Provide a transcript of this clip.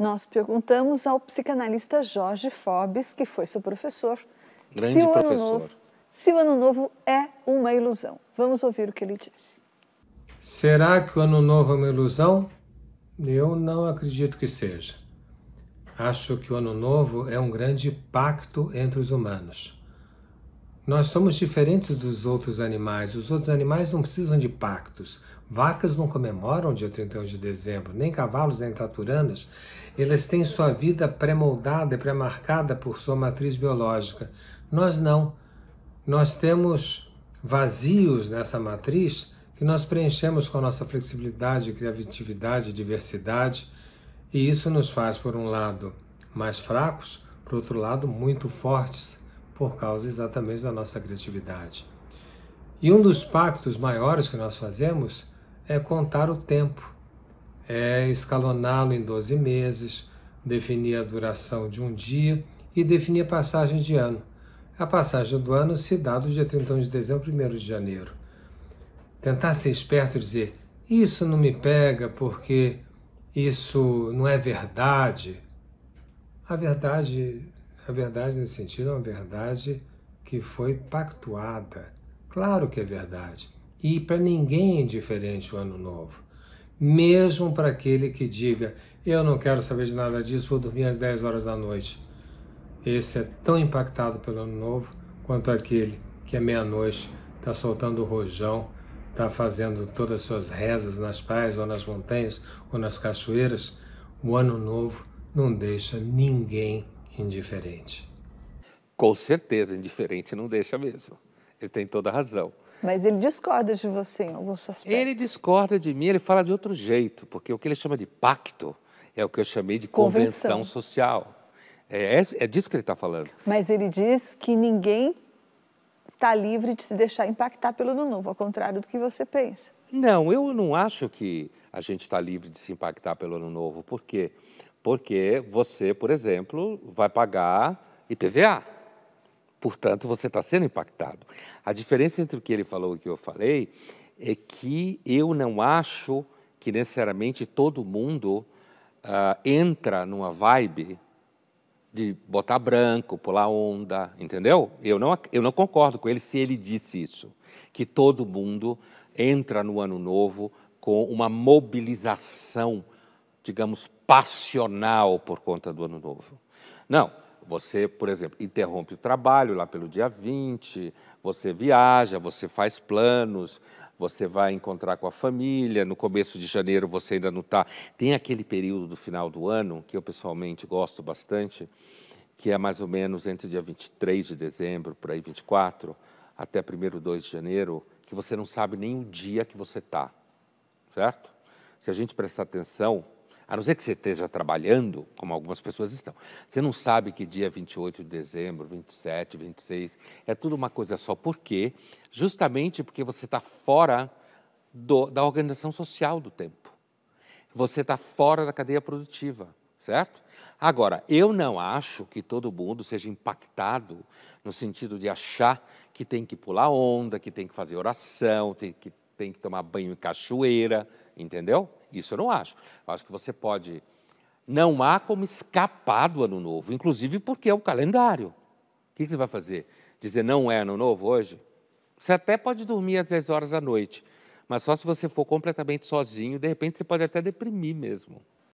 Nós perguntamos ao psicanalista Jorge Forbes, que foi seu professor, Grande se professor. novo, se o Ano Novo é uma ilusão. Vamos ouvir o que ele disse. Será que o Ano Novo é uma ilusão? Eu não acredito que seja. Acho que o Ano Novo é um grande pacto entre os humanos. Nós somos diferentes dos outros animais. Os outros animais não precisam de pactos. Vacas não comemoram o dia 31 de dezembro, nem cavalos, nem taturanas. Elas têm sua vida pré-moldada e pré-marcada por sua matriz biológica. Nós não. Nós temos vazios nessa matriz que nós preenchemos com a nossa flexibilidade, criatividade, diversidade. E isso nos faz, por um lado, mais fracos, por outro lado, muito fortes por causa exatamente da nossa criatividade. E um dos pactos maiores que nós fazemos é contar o tempo, é escaloná-lo em 12 meses, definir a duração de um dia e definir a passagem de ano. A passagem do ano se dá do dia 31 de dezembro a 1 de janeiro. Tentar ser esperto e dizer, isso não me pega porque isso não é verdade. A verdade a verdade nesse sentido é uma verdade que foi pactuada. Claro que é verdade. E para ninguém é indiferente o ano novo. Mesmo para aquele que diga, eu não quero saber de nada disso, vou dormir às 10 horas da noite. Esse é tão impactado pelo ano novo quanto aquele que à meia-noite está soltando o rojão, está fazendo todas as suas rezas nas praias, ou nas montanhas, ou nas cachoeiras. O ano novo não deixa ninguém indiferente. Com certeza, indiferente não deixa mesmo. Ele tem toda a razão. Mas ele discorda de você em alguns aspectos. Ele discorda de mim, ele fala de outro jeito, porque o que ele chama de pacto é o que eu chamei de convenção, convenção social. É, é, disso que ele está falando. Mas ele diz que ninguém está livre de se deixar impactar pelo novo, ao contrário do que você pensa. Não, eu não acho que a gente está livre de se impactar pelo ano novo, quê? Porque você, por exemplo, vai pagar IPVA. Portanto, você está sendo impactado. A diferença entre o que ele falou e o que eu falei é que eu não acho que necessariamente todo mundo uh, entra numa vibe de botar branco, pular onda, entendeu? Eu não, eu não concordo com ele se ele disse isso, que todo mundo entra no ano novo com uma mobilização digamos, passional por conta do ano novo. Não, você, por exemplo, interrompe o trabalho lá pelo dia 20, você viaja, você faz planos, você vai encontrar com a família, no começo de janeiro você ainda não está. Tem aquele período do final do ano, que eu pessoalmente gosto bastante, que é mais ou menos entre dia 23 de dezembro, por aí 24, até 1 2 de janeiro, que você não sabe nem o dia que você está, certo? Se a gente prestar atenção, a não ser que você esteja trabalhando, como algumas pessoas estão. Você não sabe que dia 28 de dezembro, 27, 26, é tudo uma coisa só. Por quê? Justamente porque você está fora do, da organização social do tempo. Você está fora da cadeia produtiva, certo? Agora, eu não acho que todo mundo seja impactado no sentido de achar que tem que pular onda, que tem que fazer oração, tem que, tem que tomar banho em cachoeira, entendeu? Isso eu não acho. Eu acho que você pode. Não há como escapar do ano novo, inclusive porque é o calendário. O que você vai fazer? Dizer não é ano novo hoje? Você até pode dormir às 10 horas da noite, mas só se você for completamente sozinho, de repente você pode até deprimir mesmo.